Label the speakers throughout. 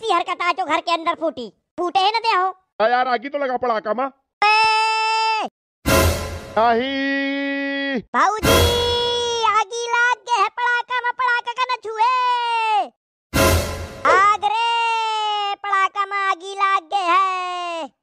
Speaker 1: सी हरकत आज घर के अंदर फूटी फूटे है ना दे हो यार आगे तो लगा पड़ा कामा नहीं भाऊजी लाग गए है पड़ाका में पड़ाका का ना छुए आग रे पड़ाका में आगे लाग गए है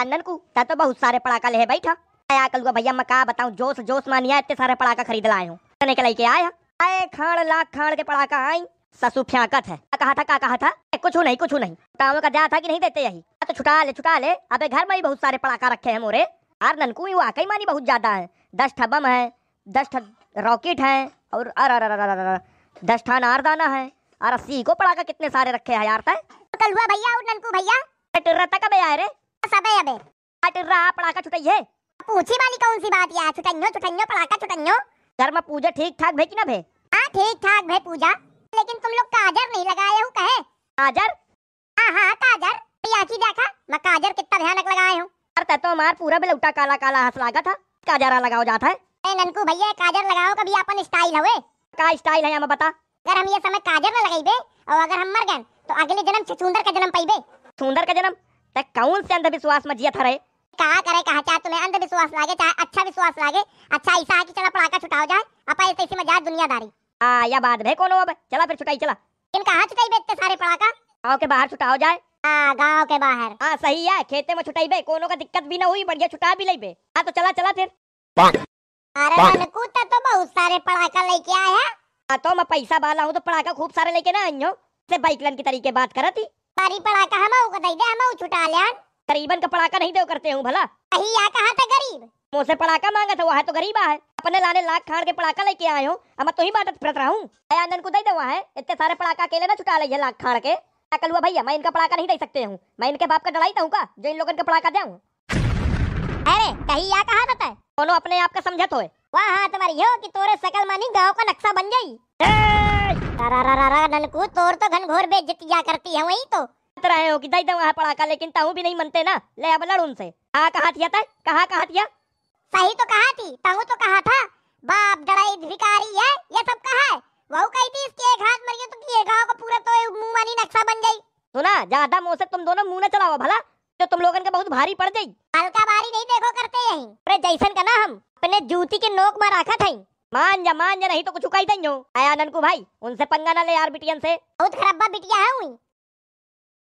Speaker 1: आनंद को तो बहुत सारे पड़ाका ले बैठा आया कल भैया मैं कहा बताऊँ जोश जोश मानिया इतने सारे पड़ाका खरीद लाए हूँ के लेके आया आए खाड़ लाख खाड़ के पड़ाका आई ससु फ्याकत है कहा था का कहा था कुछ नहीं कुछ नहीं कामों का दिया था कि नहीं देते यही तो छुटा ले छुटा ले अबे घर में ही बहुत सारे पड़ाका रखे हैं मोरे यार ननकू वाकई मानी बहुत ज्यादा है दस ठा बम है दस ठा रॉकेट है और अर अर अर अर दस ठा नारदाना है और अस्सी को पड़ाका कितने सारे रखे हैं यार कल हुआ भैया और ननकू भैया टिर्रा तक अबे आए रे सब अबे टिर्रा पड़ाका छुटाई है पूछी वाली कौन सी बात यार छुटन्यो छुटन्यो पड़ाका छुटन्यो घर में पूजा ठीक ठाक भाई की ना भाई हाँ ठीक ठाक भाई पूजा लेकिन तुम लोग काजर नहीं लगाए हो कहे काजर हाँ हाँ काजर आखी देखा मैं काजर कितना भयानक लगाए हूँ तो हमार पूरा बिल उठा काला काला हंस लगा था काजरा लगाओ जाता है ननकू भैया काजर लगाओ कभी अपन स्टाइल हवे का स्टाइल है हमें बता अगर हम ये समय काजर न लगाई और अगर हम मर गए तो अगले जन्म छछूंदर का जन्म पाई छछूंदर का जन्म तक कौन से अंधविश्वास में जिया था रहे कहा करे कहा चाहे तुम्हें अंधविश्वास लागे चाहे अच्छा विश्वास लागे अच्छा ऐसा है कि चला पड़ाका छुटाओ जाए अपा ऐसे इसी मजाक दुनियादारी आ या बात भे कोनो अब चला फिर छुटाई चला इन कहा छुटाई बेचते सारे पड़ाका गांव के बाहर छुटाओ जाए आ गांव के बाहर आ सही है खेते में छुटाई बे कोनो का दिक्कत भी ना हुई बढ़िया छुटा भी लई आ तो चला चला फिर अरे कुत्ता तो बहुत सारे पड़ाका लेके आया है तो मैं पैसा वाला हूं तो पड़ाका खूब सारे लेके ना आइयो से बाइक लन की तरीके बात करत थी सारी पड़ाका हम को दे दे हम छुटा लियान गरीबन का पड़ाका नहीं दो तो करते हूँ भला अही यहाँ कहा था गरीब मुझसे पड़ाका मांगा था वहाँ तो गरीबा है अपने लाने लाख खाड़ के पड़ाका लेके आए हो अब तो ही बात फिरत रहा हूँ आनंद को दे दो है इतने सारे पड़ाका अकेले ना छुटा ली लाख खाड़ के कल हुआ भैया मैं इनका पड़ाका नहीं दे सकते हूँ मैं इनके बाप का डराईता तो हूँ का जो इन लोगों का पड़ाका दे अरे कहीं यहाँ कहा था दोनों अपने आप का समझत हो वाह हाँ तुम्हारी हो कि तोरे सकल मानी गांव का नक्शा बन जाई ननकू तोर तो घनघोर बेजतिया करती है वही तो रहे हो कि दई वहाँ पड़ा का लेकिन तहू भी नहीं मनते ना ले अब लड़ उनसे कहाँ कहा थिया था कहाँ कहा थिया सही तो कहा थी तहू तो कहा था बाप डराई भिखारी है ये सब कहा है वहू कही थी इसके एक हाथ मर गया तो कि एक हाथ को पूरा तो मुंह मानी नक्शा बन गई सुना ज्यादा मुंह से तुम दोनों मुंह न चलाओ भला तो तुम लोगन का बहुत भारी पड़ जाई हल्का भारी नहीं देखो करते यही अरे जैसन का ना हम अपने जूती के नोक में रखा था मान जा मान जा नहीं तो कुछ उकाई दई आया ननकू भाई उनसे पंगा ना ले यार बिटियन से बहुत खराब बिटिया है हुई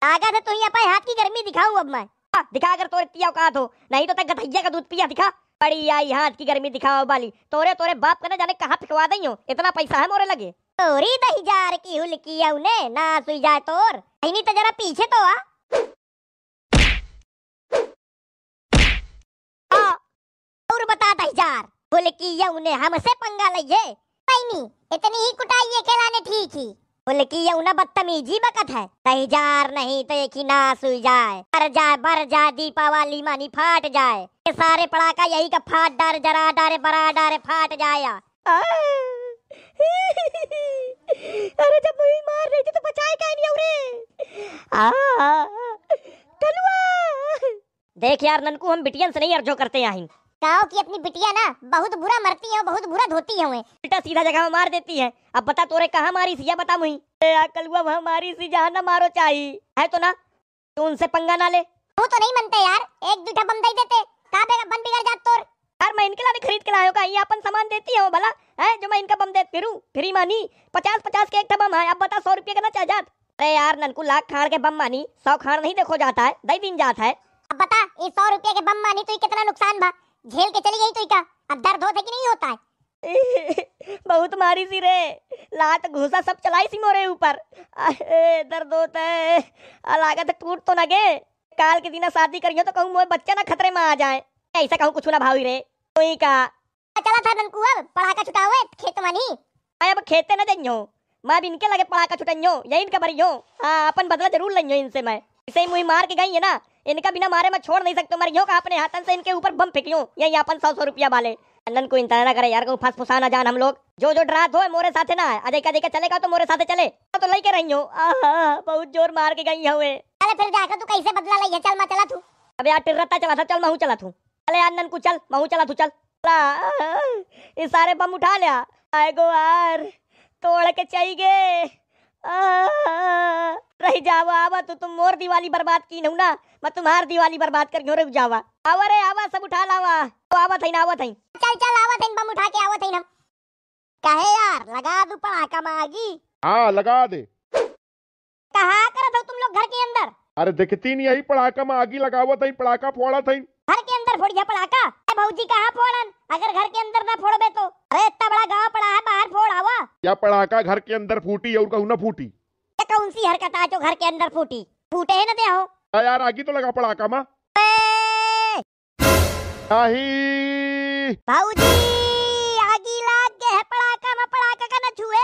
Speaker 1: आगा था तो ही अपन हाथ की गर्मी दिखाऊ अब मैं हाँ, दिखा कर तोरे पिया का हो तो। नहीं तो तक गधैया का दूध पिया दिखा पड़ी आई हाथ की गर्मी दिखाओ बाली तोरे तोरे बाप का ना जाने कहाँ फिकवा दई हो इतना पैसा है मोरे लगे तोरी दही जार की हुलकी है उन्हें ना सुई जाए तोर नहीं तो जरा पीछे तो आ हाँ। और बता दही जार हुलकी है उन्हें हमसे पंगा लइए नहीं इतनी ही कुटाई है खिलाने ठीक ही बोले की फुलकी यौना बदतमीजी बकत है तही जार नहीं तो एक ही ना सुई जाए मर जाए बर जाए दीपावली मानी फाट जाए ये सारे पड़ाका यही का फाट डर जरा डारे बरा डारे फाट जाया अरे जब मुझे मार रही थी तो बचाए का नहीं रे आ देख यार ननकू हम बिटियन से नहीं अर्जो करते आहिन कहो कि अपनी बिटिया ना बहुत बुरा मरती है बहुत बुरा धोती है बेटा सीधा जगह मार देती है अब बता तोरे कहाँ मारी सी या बता मुही कल हुआ वहाँ मारी सी जहाँ ना मारो चाहिए है तो ना तू उनसे पंगा ना ले वो तो नहीं मनते यार एक दूठा बम दे देते कहाँ बिगड़ जा तोर यार मैं इनके लिए खरीद के लाया का ये अपन सामान देती है भला है जो मैं इनका बम दे फिरू फ्री मानी पचास पचास के एक बम है अब बता सौ रुपये का ना चाहे अरे यार ननकू लाख खाड़ के बम मानी सौ खाड़ नहीं देखो जाता है दही दिन जाता है अब बता ये सौ रुपये के बम मानी तो ये कितना नुकसान भा झेल के चली गई तो का अब दर्द होता कि नहीं होता है बहुत मारी सी रे लात घुसा सब चलाई सी मोरे ऊपर दर्द होता है लागत टूट तो लगे काल के दिन शादी करियो तो कहूं मोए बच्चा ना खतरे में आ जाए ऐसा कहूं कुछ ना भावी रे तोई का चला था ननकू अब पढ़ा का छुटा हुए खेत मनी अब खेते ना जइयो मैं भी इनके लगे पढ़ा का छुटइयो यही इनका भरियो हां अपन बदला जरूर लइयो इनसे मैं इसे मुई मार के गई है ना इनका बिना मारे मैं छोड़ नहीं सकता मर का अपने हाथन से इनके ऊपर बम फेंकियो यही अपन सौ सौ रुपया वाले चंदन को इंतजार ना करे यार को फंस फुसा ना जान हम लोग जो जो डरा दो मोरे साथ ना है अजय का देखा चलेगा तो मोरे साथ चले तो लेके रही हूँ बहुत जोर मार के गई हुए अरे फिर जाकर तू कैसे बदला लई चल मैं चला तू अब यार टिर्रता चला था चल मैं चला तू अरे यार को चल मैं चला तू चल ये सारे बम उठा लिया आए गो यार तोड़ के चाहिए रह जावा आवा तो तुम मोर दिवाली बर्बाद की ना मैं तुम्हार दिवाली बर्बाद कर घोरे जावा आवा रे आवा सब उठा लावा तो आवा थई आवा थई चल चल आवा थई बम उठा के आवा थई ना कहे यार लगा दू पड़ाका मागी हां लगा दे कहा कर हो तुम लोग घर के अंदर अरे दिखती नहीं यही पड़ाका में मागी लगावत हई पड़ाका फोड़ा था घर के अंदर फोड़िया पड़ाका बहुजी कहाँ फोड़न अगर घर के अंदर ना फोड़बे तो अरे इतना बड़ा गांव पड़ा है बाहर फोड़ आवा पड़ा का घर के अंदर फूटी और कहू ना फूटी ये कौन सी हरकत आ जो घर के अंदर फूटी फूटे है ना दे हो यार आगे तो लगा पड़ाका मां भाई भाजी आगी लाग गए है पड़ाका मां पड़ाका का ना छुए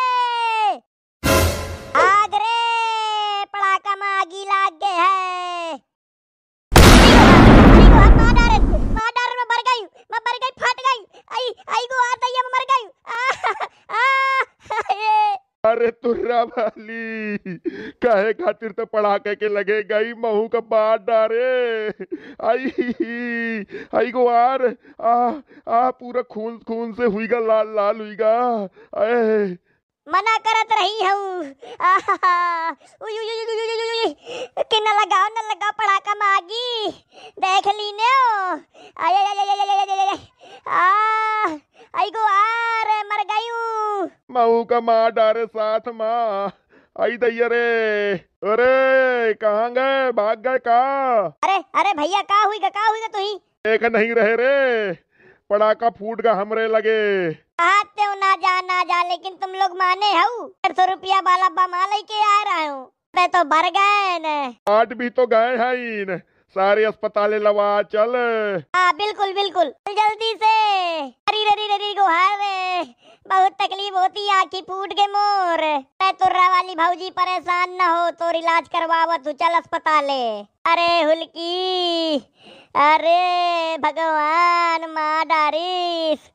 Speaker 1: गया भाली कहे खातिर तो पढ़ाके के लगे गई महू का बात डारे आई आई गो आर आ आ पूरा खून खून से हुईगा लाल लाल हुईगा अरे मना करत रही हूँ कि न लगाओ न लगाओ पड़ाका मागी देख लीने आईगो आर मर गई हूँ मऊ का माँ डारे साथ माँ आई दैया रे अरे कहाँ गए भाग गए का अरे अरे भैया का हुई का, का हुई का तू ही देख नहीं रहे रे पड़ाका फूट का हमरे लगे आते हो ना जा ना जा लेकिन तुम लोग माने हो डेढ़ सौ रुपया वाला बमा के आ रहा हूँ मैं तो भर गए आज भी तो गए हैं सारे अस्पताल लवा चल हाँ बिल्कुल बिल्कुल जल्दी से अरे ररी ररी को हार बहुत तकलीफ होती आखी फूट के मोर मैं तुर्रा तो वाली भाजी परेशान न हो तो इलाज करवावत तू चल अस्पताल अरे हुलकी अरे भगवान माँ डारिस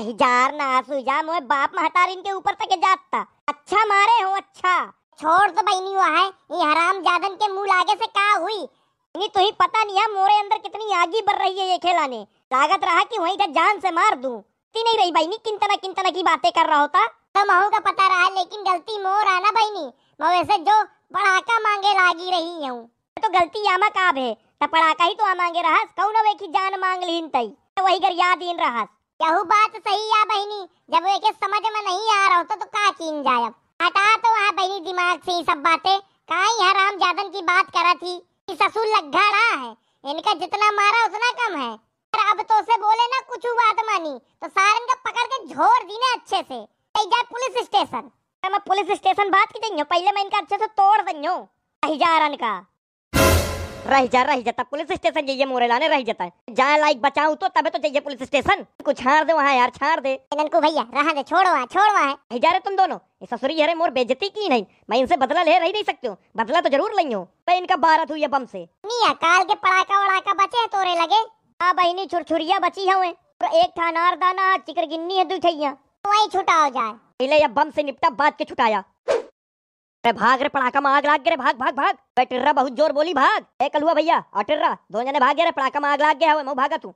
Speaker 1: हजार ना सुजा मोए बाप महतार इनके ऊपर तक जाता अच्छा मारे हो अच्छा छोड़ तो भाई नहीं हुआ है ये हराम जादन के मुंह लागे से का हुई नहीं तो ही पता नहीं है मोरे अंदर कितनी आगी बढ़ रही है ये खेलाने लागत रहा कि वहीं था जान से मार दूं ती नहीं रही भाई नहीं किंतना किंतना की बातें कर रहा होता तो महू का पता रहा लेकिन गलती मोर आना भाई नहीं मैं वैसे जो पड़ाका मांगे लागी रही हूँ तो गलती यामा काब है तो पड़ाका ही तो आ मांगे रहा कौन वे की जान मांग लीन तई तो वही कर याद इन रहा यहू बात सही है बहनी जब एक समझ में नहीं आ रहा होता तो कहा चीन जाए हटा तो वहाँ बहनी दिमाग से ये सब बातें कहा हराम जादन की बात करा थी कि ससुर लग्घा रहा है इनका जितना मारा उतना कम है पर अब तो उसे बोले ना कुछ बात तो मानी तो सारन का पकड़ के झोर दी ना अच्छे से जा पुलिस स्टेशन मैं पुलिस स्टेशन बात की तो पहले मैं इनका अच्छे से तोड़ दू जा रन का रह जा रह जाता पुलिस स्टेशन जाइए मोरे लाने रह जाता है जाए लाइक बचाऊ तो तबे तो जाइए पुलिस स्टेशन कुछ छाड़ दे वहाँ यार छाड़ दे ननकू भैया रहा दे छोड़ो वहाँ छोड़ो वहाँ जा रहे तुम दोनों ये ससुरी यारे मोर बेजती की नहीं मैं इनसे बदला ले रही नहीं सकती हूँ बदला तो जरूर लई हूँ मैं इनका बारत हुई बम से मिया काल के पड़ाका वड़ाका बचे तोरे लगे आ बहनी छुरछुरिया बची हुए एक था दाना चिकर गिन्नी है दू छैया वही छुटाओ जाए पहले या बम से निपटा बाद के छुटाया अरे भाग रे पड़ाका आग लाग गया भाग भाग भाग टिर्रा बहुत जोर बोली भाग ए कलुआ भैया और टिर्रा दो जने भाग गया पड़ाका आग लाग गया मैं भागा तू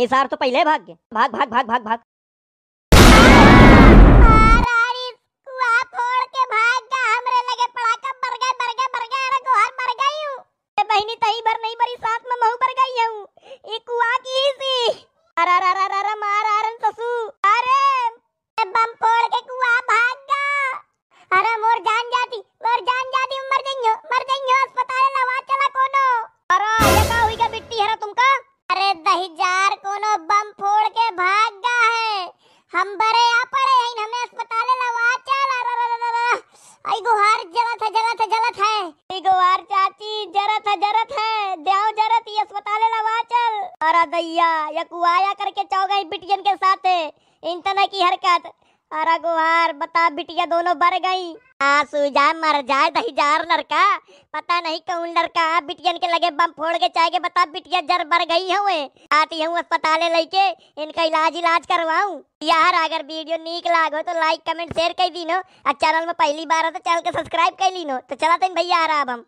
Speaker 1: ये सार तो पहले भाग गए भाग भाग भाग भाग भाग बहनी तही भर नहीं भरी साथ में मऊ भर गई हूँ एक कुआ की सी अरे अरे पता बिटिया दोनों बर गई आसू जा मर जाए दही जार लड़का पता नहीं कौन लड़का बिटियन के लगे बम फोड़ के चाहे बता बिटिया जर बर गई हुए आती हूँ अस्पताल लेके इनका इलाज इलाज करवाऊँ यार अगर वीडियो नीक लागो तो लाइक कमेंट शेयर कर दीनो और चैनल में पहली बार हो तो चैनल को सब्सक्राइब कर लीनो तो चला तीन भैया आराम हम